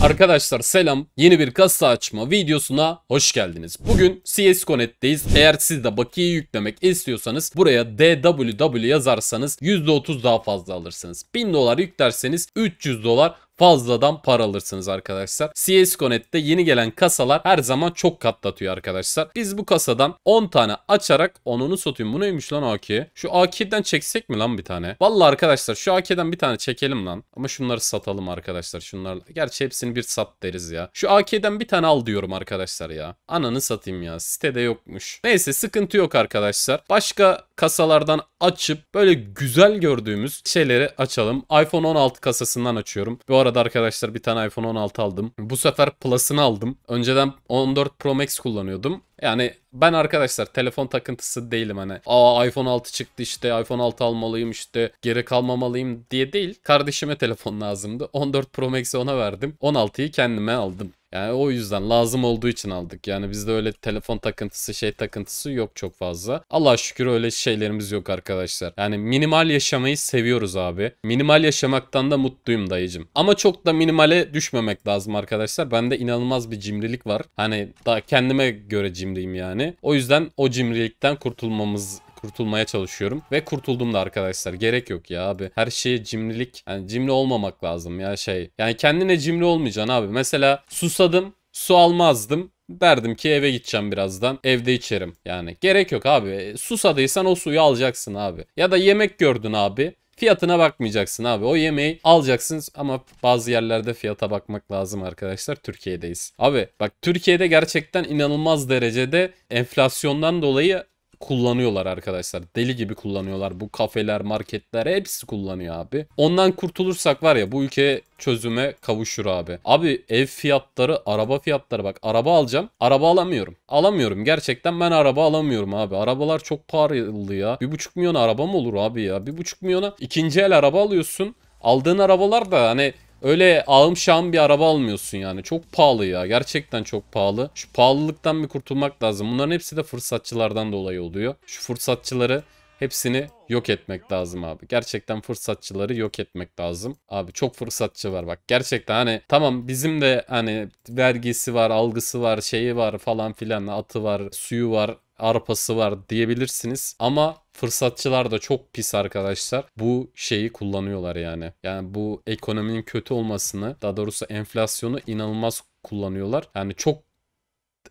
Arkadaşlar selam. Yeni bir kasa açma videosuna hoş geldiniz. Bugün CS Connect'teyiz. Eğer siz de bakiye yüklemek istiyorsanız buraya DWW yazarsanız %30 daha fazla alırsınız. 1000 dolar yüklerseniz 300 dolar fazladan para alırsınız arkadaşlar. CSGO.net'te yeni gelen kasalar her zaman çok katlatıyor arkadaşlar. Biz bu kasadan 10 tane açarak onunu satayım. Bu neymiş lan AK? Şu AK'den çeksek mi lan bir tane? Valla arkadaşlar şu AK'den bir tane çekelim lan. Ama şunları satalım arkadaşlar. Şunlar gerçi hepsini bir sat deriz ya. Şu AK'den bir tane al diyorum arkadaşlar ya. Ananı satayım ya. Sitede yokmuş. Neyse sıkıntı yok arkadaşlar. Başka kasalardan açıp böyle güzel gördüğümüz şeyleri açalım. iPhone 16 kasasından açıyorum. Bu arada arkadaşlar bir tane iPhone 16 aldım. Bu sefer Plus'ını aldım. Önceden 14 Pro Max kullanıyordum. Yani ben arkadaşlar telefon takıntısı değilim hani. Aa iPhone 6 çıktı işte iPhone 6 almalıyım işte geri kalmamalıyım diye değil. Kardeşime telefon lazımdı. 14 Pro Max'i ona verdim. 16'yı kendime aldım. Yani o yüzden lazım olduğu için aldık. Yani bizde öyle telefon takıntısı şey takıntısı yok çok fazla. Allah şükür öyle şeylerimiz yok arkadaşlar. Yani minimal yaşamayı seviyoruz abi. Minimal yaşamaktan da mutluyum dayıcım. Ama çok da minimale düşmemek lazım arkadaşlar. Bende inanılmaz bir cimrilik var. Hani daha kendime göre cimrilik cimriyim yani. O yüzden o cimrilikten kurtulmamız kurtulmaya çalışıyorum. Ve kurtuldum da arkadaşlar. Gerek yok ya abi. Her şeye cimrilik. Yani cimri olmamak lazım ya şey. Yani kendine cimri olmayacaksın abi. Mesela susadım. Su almazdım. Derdim ki eve gideceğim birazdan. Evde içerim. Yani gerek yok abi. Susadıysan o suyu alacaksın abi. Ya da yemek gördün abi. Fiyatına bakmayacaksın abi. O yemeği alacaksınız ama bazı yerlerde fiyata bakmak lazım arkadaşlar. Türkiye'deyiz. Abi bak Türkiye'de gerçekten inanılmaz derecede enflasyondan dolayı kullanıyorlar arkadaşlar. Deli gibi kullanıyorlar. Bu kafeler, marketler hepsi kullanıyor abi. Ondan kurtulursak var ya bu ülke çözüme kavuşur abi. Abi ev fiyatları, araba fiyatları bak araba alacağım. Araba alamıyorum. Alamıyorum gerçekten ben araba alamıyorum abi. Arabalar çok pahalı ya. Bir buçuk milyon araba mı olur abi ya? Bir buçuk milyona ikinci el araba alıyorsun. Aldığın arabalar da hani Öyle ağım şahım bir araba almıyorsun yani. Çok pahalı ya. Gerçekten çok pahalı. Şu pahalılıktan bir kurtulmak lazım. Bunların hepsi de fırsatçılardan dolayı oluyor. Şu fırsatçıları hepsini yok etmek lazım abi. Gerçekten fırsatçıları yok etmek lazım. Abi çok fırsatçı var bak. Gerçekten hani tamam bizim de hani vergisi var, algısı var, şeyi var falan filan, atı var, suyu var, arpası var diyebilirsiniz. Ama fırsatçılar da çok pis arkadaşlar. Bu şeyi kullanıyorlar yani. Yani bu ekonominin kötü olmasını daha doğrusu enflasyonu inanılmaz kullanıyorlar. Yani çok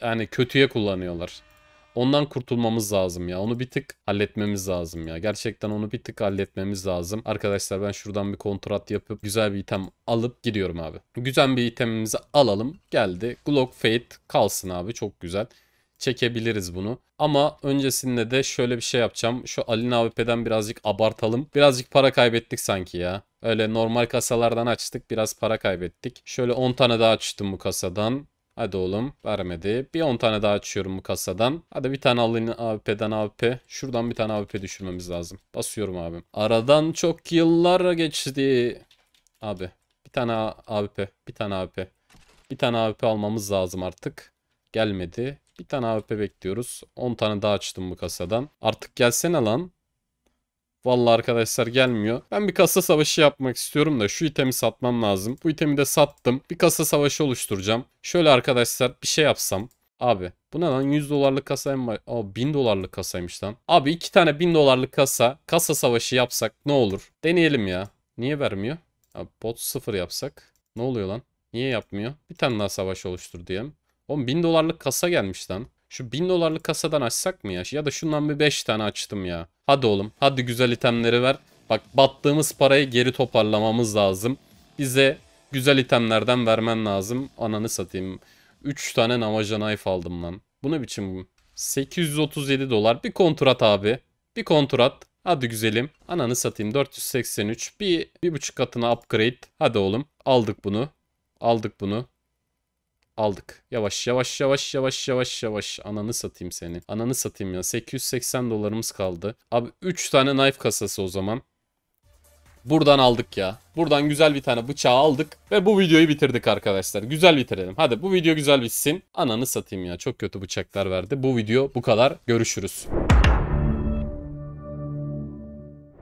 yani kötüye kullanıyorlar. Ondan kurtulmamız lazım ya. Onu bir tık halletmemiz lazım ya. Gerçekten onu bir tık halletmemiz lazım. Arkadaşlar ben şuradan bir kontrat yapıp güzel bir item alıp gidiyorum abi. Güzel bir itemimizi alalım. Geldi. Glock Fate kalsın abi. Çok güzel çekebiliriz bunu. Ama öncesinde de şöyle bir şey yapacağım. Şu Alina AWP'den birazcık abartalım. Birazcık para kaybettik sanki ya. Öyle normal kasalardan açtık biraz para kaybettik. Şöyle 10 tane daha açtım bu kasadan. Hadi oğlum vermedi. Bir 10 tane daha açıyorum bu kasadan. Hadi bir tane alın AWP'den AWP. Şuradan bir tane AWP düşürmemiz lazım. Basıyorum abim. Aradan çok yıllar geçti. Abi bir tane AWP. Bir tane AWP. Bir tane AWP almamız lazım artık. Gelmedi. Bir tane AWP bekliyoruz. 10 tane daha açtım bu kasadan. Artık gelsene lan. Vallahi arkadaşlar gelmiyor. Ben bir kasa savaşı yapmak istiyorum da şu itemi satmam lazım. Bu itemi de sattım. Bir kasa savaşı oluşturacağım. Şöyle arkadaşlar bir şey yapsam. Abi bu ne lan 100 dolarlık kasayım var. Aa 1000 dolarlık kasaymış lan. Abi iki tane 1000 dolarlık kasa kasa savaşı yapsak ne olur? Deneyelim ya. Niye vermiyor? Abi bot sıfır yapsak. Ne oluyor lan? Niye yapmıyor? Bir tane daha savaş oluştur diyelim. 10 bin dolarlık kasa gelmiş lan. Şu 1000 dolarlık kasadan açsak mı ya? Ya da şundan bir 5 tane açtım ya. Hadi oğlum. Hadi güzel itemleri ver. Bak battığımız parayı geri toparlamamız lazım. Bize güzel itemlerden vermen lazım. Ananı satayım. 3 tane Navaja Knife aldım lan. Bu ne biçim? 837 dolar. Bir kontrat abi. Bir kontrat. Hadi güzelim. Ananı satayım. 483. Bir, bir buçuk katına upgrade. Hadi oğlum. Aldık bunu. Aldık bunu aldık. Yavaş yavaş yavaş yavaş yavaş yavaş ananı satayım seni. Ananı satayım ya. 880 dolarımız kaldı. Abi 3 tane knife kasası o zaman. Buradan aldık ya. Buradan güzel bir tane bıçağı aldık ve bu videoyu bitirdik arkadaşlar. Güzel bitirelim. Hadi bu video güzel bitsin. Ananı satayım ya. Çok kötü bıçaklar verdi. Bu video bu kadar. Görüşürüz.